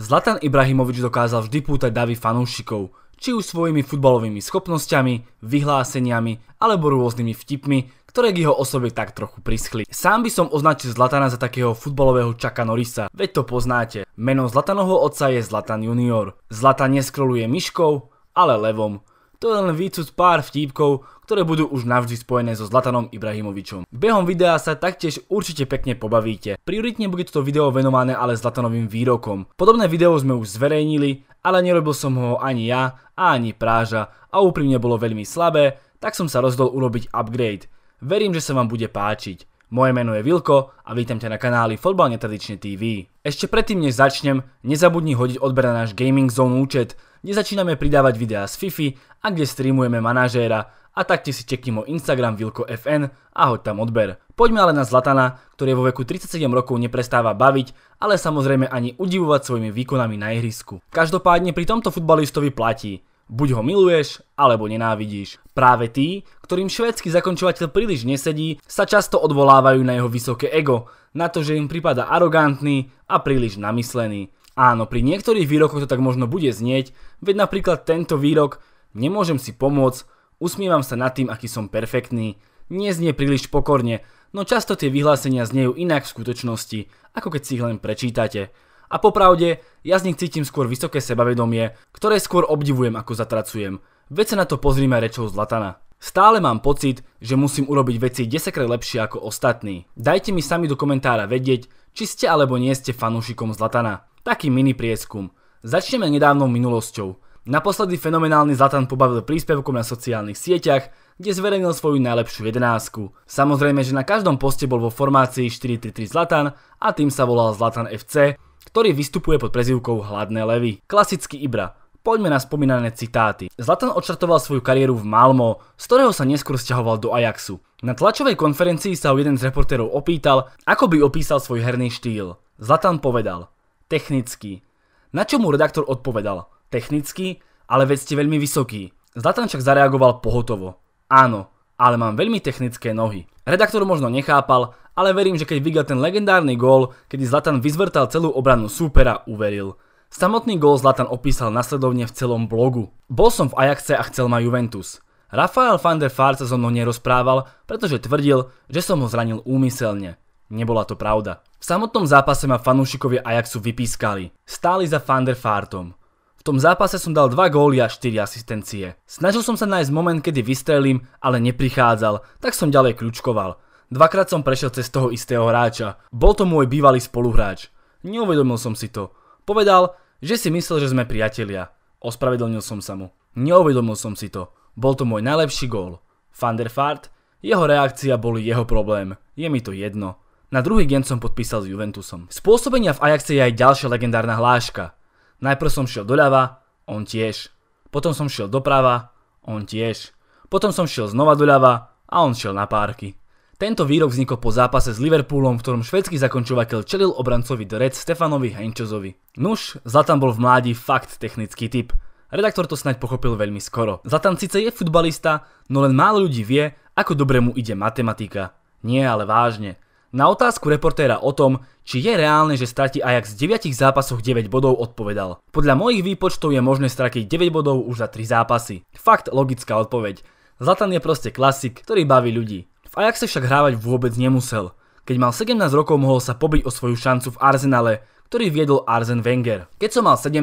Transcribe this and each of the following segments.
Zlatan Ibrahimovič dokázal vždy pútať davy fanúšikov, či už svojimi futbalovými schopnosťami, vyhláseniami alebo rôznymi vtipmi, ktoré k jeho osobe tak trochu prischli. Sám by som označil Zlatana za takého futbalového Čaka Norisa, veď to poznáte. Meno Zlatanovho otca je Zlatan junior. Zlatan neskroluje myškou, ale levom. To je len výcud pár vtípkov, ktoré budú už navždy spojené so Zlatanom Ibrahimovičom. Behom videa sa taktiež určite pekne pobavíte. Prioritne bude toto video venované ale Zlatanovým výrokom. Podobné video sme už zverejnili, ale nerobil som ho ani ja ani Práža a úprimne bolo veľmi slabé, tak som sa rozhodol urobiť upgrade. Verím, že sa vám bude páčiť. Moje meno je Vilko a vítam ťa na kanáli Fotbal netradične TV. Ešte predtým, než začnem, nezabudni hodiť odber na náš Gaming Zone účet, kde začíname pridávať videá z Fifi a kde streamujeme manažéra a taktiež si čekni môj Instagram vilko.fn a hoď tam odber. Poďme ale na Zlatana, ktorý vo veku 37 rokov neprestáva baviť, ale samozrejme ani udivovať svojimi výkonami na ihrisku. Každopádne pri tomto futbalistovi platí, buď ho miluješ, alebo nenávidíš. Práve tí, ktorým švédsky zakončovateľ príliš nesedí, sa často odvolávajú na jeho vysoké ego, na to, že im prípada arogantný a príliš namyslený. Áno, pri niektorých výrokoch to tak možno bude znieť, veď napríklad tento výrok Nemôžem si pomôcť, usmievam sa nad tým, aký som perfektný, neznie príliš pokorne, no často tie vyhlásenia zniejú inak v skutočnosti, ako keď si ich len prečítate. A popravde, ja z nich cítim skôr vysoké sebavedomie, ktoré skôr obdivujem ako zatracujem. Veď sa na to pozrime rečou Zlatana. Stále mám pocit, že musím urobiť veci 10 krát lepšie ako ostatní. Dajte mi sami do komentára vedieť, či ste alebo nie ste fanúšikom Zlatana. Taký mini prieskum. Začneme nedávnou minulosťou. Naposledy fenomenálny Zlatan pobavil príspevkom na sociálnych sieťach, kde zverejnil svoju najlepšiu jedenásku. Samozrejme, že na každom poste bol vo formácii 433 Zlatan a tým sa volal Zlatan FC, ktorý vystupuje pod prezivkou Hladné levy. Klasický Ibra. Poďme na spomínané citáty. Zlatan odštartoval svoju kariéru v Malmo, z ktorého sa neskôr stiahoval do Ajaxu. Na tlačovej konferencii sa ho jeden z reportérov opýtal, ako by opísal svoj herný štýl. Zlatan povedal – Technicky. Na čo mu redaktor odpovedal? Technicky, ale veď ste veľmi vysoký. Zlatan však zareagoval pohotovo. Áno, ale mám veľmi technické nohy. Redaktor možno nechápal, ale verím, že keď videl ten legendárny gól, kedy Zlatan vyzvrtal celú obranu súpera, uveril. Samotný gól Zlatan opísal nasledovne v celom blogu. Bol som v Ajaxe a chcel ma Juventus. Rafael van der Vaart sa so mnou nerozprával, pretože tvrdil, že som ho zranil úmyselne. Nebola to pravda. V samotnom zápase ma fanúšikovia Ajaxu vypískali. Stáli za Van der Fartom. V tom zápase som dal 2 góly a 4 asistencie. Snažil som sa nájsť moment, kedy vystrelím, ale neprichádzal, tak som ďalej kľúčkoval. Dvakrát som prešiel cez toho istého hráča. Bol to môj bývalý spoluhráč. Neuvedomil som si to. Povedal, že si myslel, že sme priatelia. Ospravedlnil som sa mu. Neuvedomil som si to. Bol to môj najlepší gól. Van der Fart, jeho reakcia boli jeho problém. Je mi to jedno. Na druhý deň som podpísal s Juventusom. Spôsobenia v Ajaxe je aj ďalšia legendárna hláška. Najprv som šiel doľava, on tiež. Potom som šiel doprava, on tiež. Potom som šiel znova doľava a on šiel na párky. Tento výrok vznikol po zápase s Liverpoolom, v ktorom švedský zakončovateľ čelil obrancovi The Red Stefanovi Henčozovi. Nuž, Zlatan bol v mládi fakt technický typ. Redaktor to snaď pochopil veľmi skoro. Zlatan síce je futbalista, no len málo ľudí vie, ako dobre mu ide matematika. Nie, ale vážne. Na otázku reportéra o tom, či je reálne, že stratí Ajax z 9 zápasoch 9 bodov, odpovedal. Podľa mojich výpočtov je možné stratiť 9 bodov už za 3 zápasy. Fakt logická odpoveď. Zlatan je proste klasik, ktorý baví ľudí. V Ajaxe však hrávať vôbec nemusel. Keď mal 17 rokov, mohol sa pobiť o svoju šancu v Arsenale, ktorý viedol Arzen Wenger. Keď som mal 17,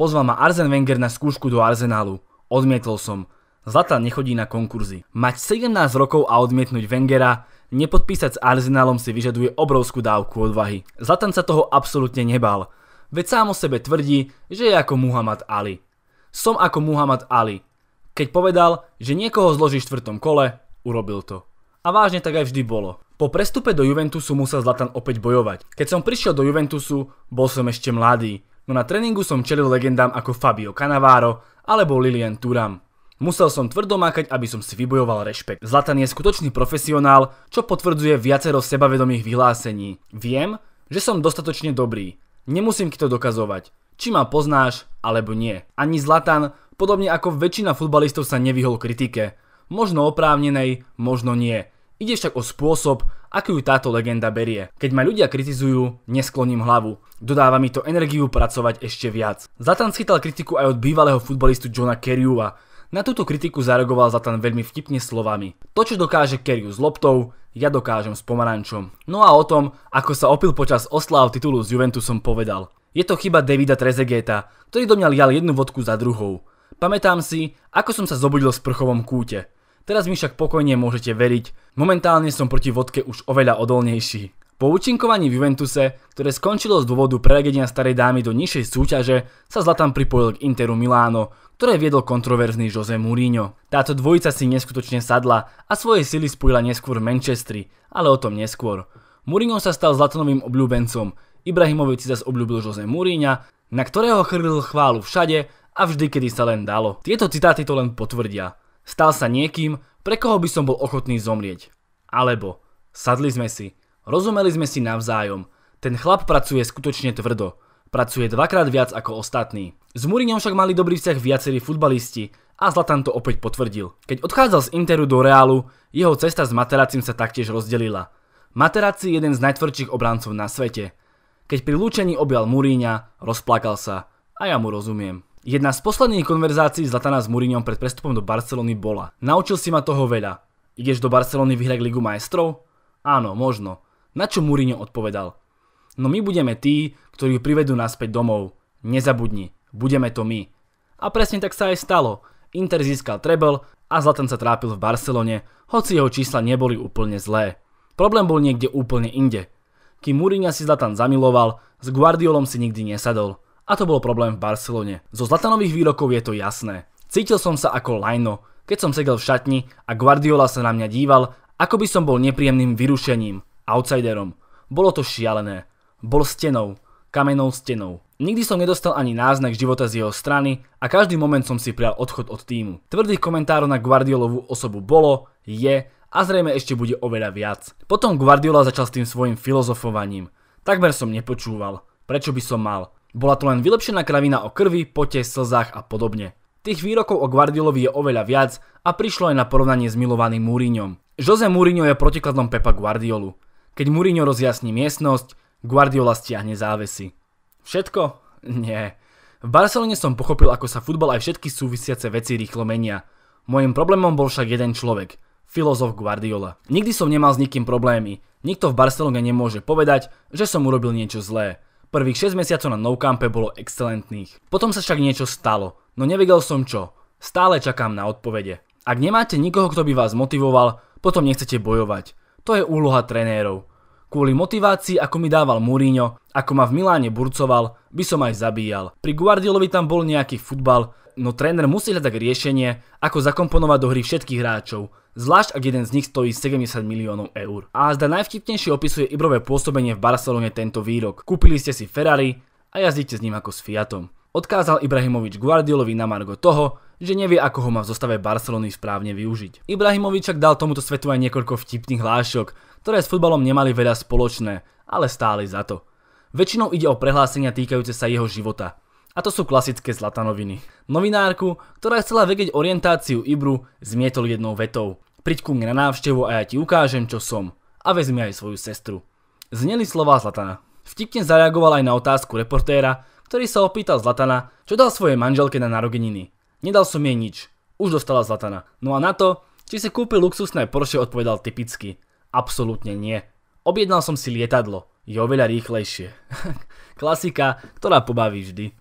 pozval ma Arzen Wenger na skúšku do Arsenálu. Odmietol som. Zlatan nechodí na konkurzy. Mať 17 rokov a odmietnúť Wengera Nepodpísať s Arsenalom si vyžaduje obrovskú dávku odvahy. Zlatan sa toho absolútne nebal. Veď sám o sebe tvrdí, že je ako Muhammad Ali. Som ako Muhammad Ali. Keď povedal, že niekoho zloží v štvrtom kole, urobil to. A vážne tak aj vždy bolo. Po prestupe do Juventusu musel Zlatan opäť bojovať. Keď som prišiel do Juventusu, bol som ešte mladý, no na tréningu som čelil legendám ako Fabio Cannavaro alebo Lilian Turam. Musel som tvrdo mákať, aby som si vybojoval rešpekt. Zlatan je skutočný profesionál, čo potvrdzuje viacero sebavedomých vyhlásení. Viem, že som dostatočne dobrý. Nemusím ti to dokazovať. Či ma poznáš, alebo nie. Ani Zlatan, podobne ako väčšina futbalistov sa nevyhol kritike. Možno oprávnenej, možno nie. Ide však o spôsob, ako ju táto legenda berie. Keď ma ľudia kritizujú, neskloním hlavu. Dodáva mi to energiu pracovať ešte viac. Zlatan schytal kritiku aj od bývalého futbalistu Johna Kerryu na túto kritiku zareagoval Zlatan veľmi vtipne slovami. To, čo dokáže Kerry s loptou, ja dokážem s pomarančom. No a o tom, ako sa opil počas osláv titulu s Juventusom povedal. Je to chyba Davida Trezegeta, ktorý do mňa lial jednu vodku za druhou. Pamätám si, ako som sa zobudil v sprchovom kúte. Teraz mi však pokojne môžete veriť, momentálne som proti vodke už oveľa odolnejší. Po účinkovaní v Juventuse, ktoré skončilo z dôvodu prelegenia starej dámy do nižšej súťaže, sa Zlatan pripojil k Interu Miláno, ktoré viedol kontroverzný Jose Mourinho. Táto dvojica si neskutočne sadla a svoje sily spojila neskôr v Manchestri, ale o tom neskôr. Mourinho sa stal Zlatanovým obľúbencom, Ibrahimovic si zas obľúbil Jose Mourinho, na ktorého chrlil chválu všade a vždy, kedy sa len dalo. Tieto citáty to len potvrdia. Stal sa niekým, pre koho by som bol ochotný zomrieť. Alebo sadli sme si, Rozumeli sme si navzájom. Ten chlap pracuje skutočne tvrdo. Pracuje dvakrát viac ako ostatní. S Mourinhom však mali dobrý vzťah viacerí futbalisti a Zlatan to opäť potvrdil. Keď odchádzal z Interu do Reálu, jeho cesta s Materacim sa taktiež rozdelila. Materaci je jeden z najtvrdších obráncov na svete. Keď pri lúčení objal Muríňa, rozplakal sa. A ja mu rozumiem. Jedna z posledných konverzácií Zlatana s Muríňom pred prestupom do Barcelony bola. Naučil si ma toho veľa. Ideš do Barcelony vyhrať Ligu majstrov? Áno, možno. Na čo Mourinho odpovedal? No my budeme tí, ktorí ju privedú naspäť domov. Nezabudni, budeme to my. A presne tak sa aj stalo. Inter získal treble a Zlatan sa trápil v Barcelone, hoci jeho čísla neboli úplne zlé. Problém bol niekde úplne inde. Kým Mourinho si Zlatan zamiloval, s Guardiolom si nikdy nesadol. A to bol problém v Barcelone. Zo Zlatanových výrokov je to jasné. Cítil som sa ako lajno, keď som sedel v šatni a Guardiola sa na mňa díval, ako by som bol nepríjemným vyrušením outsiderom. Bolo to šialené. Bol stenou, kamennou stenou. Nikdy som nedostal ani náznak života z jeho strany a každý moment som si prial odchod od týmu. Tvrdých komentárov na Guardiolovú osobu bolo, je a zrejme ešte bude oveľa viac. Potom Guardiola začal s tým svojim filozofovaním. Takmer som nepočúval. Prečo by som mal? Bola to len vylepšená kravina o krvi, pote, slzách a podobne. Tých výrokov o Guardiolovi je oveľa viac a prišlo aj na porovnanie s milovaným Múriňom. Jose Múriňo je protikladom Pepa Guardiolu. Keď Mourinho rozjasní miestnosť, Guardiola stiahne závesy. Všetko? Nie. V Barcelone som pochopil, ako sa futbal aj všetky súvisiace veci rýchlo menia. Mojím problémom bol však jeden človek, filozof Guardiola. Nikdy som nemal s nikým problémy. Nikto v Barcelone nemôže povedať, že som urobil niečo zlé. Prvých 6 mesiacov na Nou Campe bolo excelentných. Potom sa však niečo stalo, no nevedel som čo. Stále čakám na odpovede. Ak nemáte nikoho, kto by vás motivoval, potom nechcete bojovať. To je úloha trenérov. Kvôli motivácii, ako mi dával Mourinho, ako ma v Miláne burcoval, by som aj zabíjal. Pri Guardiolovi tam bol nejaký futbal, no tréner musí hľadať riešenie, ako zakomponovať do hry všetkých hráčov, zvlášť ak jeden z nich stojí 70 miliónov eur. A zda najvtipnejšie opisuje Ibrové pôsobenie v Barcelone tento výrok. Kúpili ste si Ferrari a jazdíte s ním ako s Fiatom. Odkázal Ibrahimovič Guardiolovi na margo toho, že nevie, ako ho má v zostave Barcelony správne využiť. Ibrahimovič však dal tomuto svetu aj niekoľko vtipných hlášok, ktoré s futbalom nemali veľa spoločné, ale stáli za to. Väčšinou ide o prehlásenia týkajúce sa jeho života. A to sú klasické zlatanoviny. Novinárku, ktorá chcela vedieť orientáciu Ibru, zmietol jednou vetou. Priď ku mne na návštevu a ja ti ukážem, čo som. A vezmi aj svoju sestru. Zneli slova Zlatana. Vtipne zareagoval aj na otázku reportéra, ktorý sa opýtal Zlatana, čo dal svojej manželke na narogeniny. Nedal som jej nič. Už dostala Zlatana. No a na to, či si kúpil luxusné Porsche, odpovedal typicky. Absolutne nie. Objednal som si lietadlo. Je oveľa rýchlejšie. Klasika, ktorá pobaví vždy.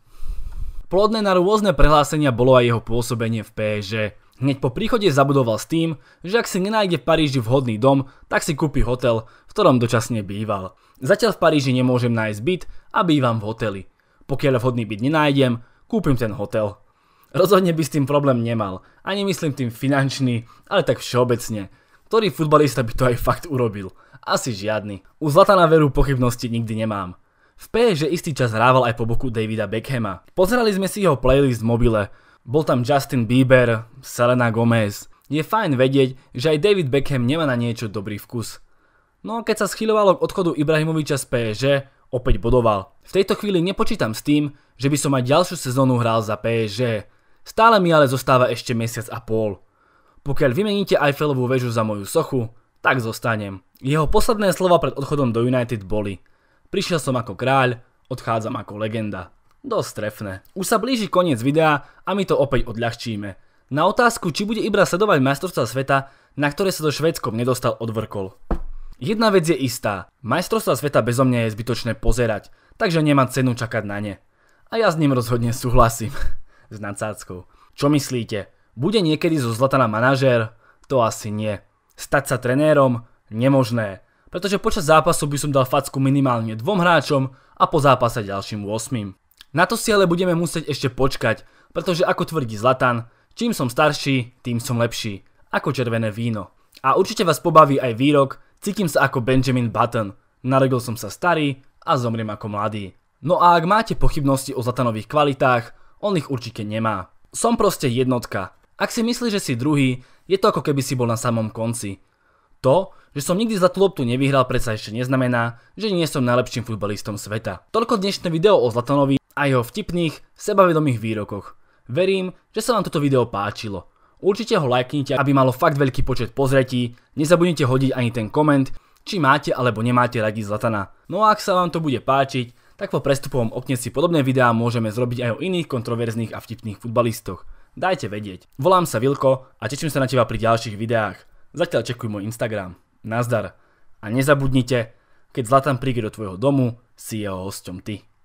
Plodné na rôzne prehlásenia bolo aj jeho pôsobenie v PSG. Hneď po príchode zabudoval s tým, že ak si nenájde v Paríži vhodný dom, tak si kúpi hotel, v ktorom dočasne býval. Zatiaľ v Paríži nemôžem nájsť byt a bývam v hoteli. Pokiaľ vhodný byt nenájdem, kúpim ten hotel. Rozhodne by s tým problém nemal. Ani myslím tým finančný, ale tak všeobecne. Ktorý futbalista by to aj fakt urobil? Asi žiadny. U Zlatana veru pochybnosti nikdy nemám. V PSG istý čas hrával aj po boku Davida Beckhama. Pozerali sme si jeho playlist v mobile. Bol tam Justin Bieber, Selena Gomez. Je fajn vedieť, že aj David Beckham nemá na niečo dobrý vkus. No a keď sa schyľovalo k odchodu Ibrahimoviča z PSG, opäť bodoval. V tejto chvíli nepočítam s tým, že by som aj ďalšiu sezónu hral za PSG. Stále mi ale zostáva ešte mesiac a pol. Pokiaľ vymeníte Eiffelovú väžu za moju sochu, tak zostanem. Jeho posledné slova pred odchodom do United boli Prišiel som ako kráľ, odchádzam ako legenda. Dosť trefné. Už sa blíži koniec videa a my to opäť odľahčíme. Na otázku, či bude Ibra sledovať majstrovstva sveta, na ktoré sa do Švedskom nedostal odvrkol. Jedna vec je istá, Majstrovstva sveta bezo mňa je zbytočné pozerať, takže nemá cenu čakať na ne. A ja s ním rozhodne súhlasím. s nadsáckou. Čo myslíte? Bude niekedy zo Zlatana manažér? To asi nie. Stať sa trenérom? Nemožné. Pretože počas zápasu by som dal facku minimálne dvom hráčom a po zápase ďalším 8. Na to si ale budeme musieť ešte počkať, pretože ako tvrdí Zlatan, čím som starší, tým som lepší, ako červené víno. A určite vás pobaví aj výrok, cítim sa ako Benjamin Button, narodil som sa starý a zomriem ako mladý. No a ak máte pochybnosti o Zlatanových kvalitách, on ich určite nemá. Som proste jednotka. Ak si myslíš, že si druhý, je to ako keby si bol na samom konci. To, že som nikdy za tú loptu nevyhral, predsa ešte neznamená, že nie som najlepším futbalistom sveta. Toľko dnešné video o Zlatanovi a jeho vtipných, sebavedomých výrokoch. Verím, že sa vám toto video páčilo. Určite ho lajknite, aby malo fakt veľký počet pozretí, nezabudnite hodiť ani ten koment, či máte alebo nemáte radi Zlatana. No a ak sa vám to bude páčiť, tak po prestupovom okne si podobné videá môžeme zrobiť aj o iných kontroverzných a vtipných futbalistoch. Dajte vedieť. Volám sa Vilko a teším sa na teba pri ďalších videách. Zatiaľ čekuj môj Instagram. Nazdar. A nezabudnite, keď Zlatan príde do tvojho domu, si jeho hosťom ty.